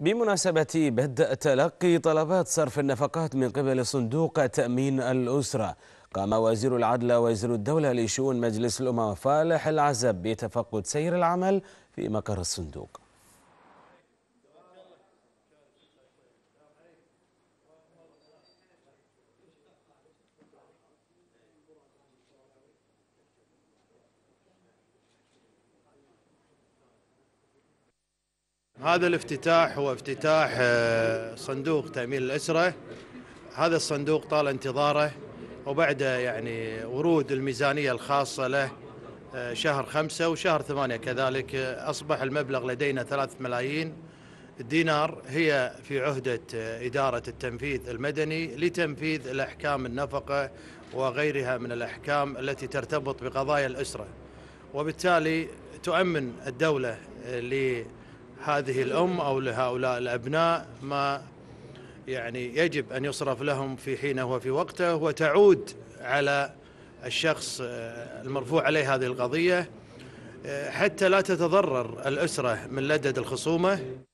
بمناسبة بدء تلقي طلبات صرف النفقات من قبل صندوق تأمين الأسرة قام وزير العدل وزير الدولة لشؤون مجلس الأمم فالح العزب بتفقد سير العمل في مقر الصندوق هذا الافتتاح هو افتتاح آه، صندوق تأمين الأسرة هذا الصندوق طال انتظاره وبعد يعني ورود الميزانية الخاصة له آه، شهر خمسة وشهر ثمانية كذلك آه، أصبح المبلغ لدينا ثلاثة ملايين دينار هي في عهدة إدارة التنفيذ المدني لتنفيذ الأحكام النفقة وغيرها من الأحكام التي ترتبط بقضايا الأسرة وبالتالي تؤمن الدولة لتنفيذ هذه الأم أو لهؤلاء الأبناء ما يعني يجب أن يصرف لهم في حينه وفي وقته وتعود على الشخص آه، المرفوع عليه هذه القضية آه، حتى لا تتضرر الأسرة من لدد الخصومة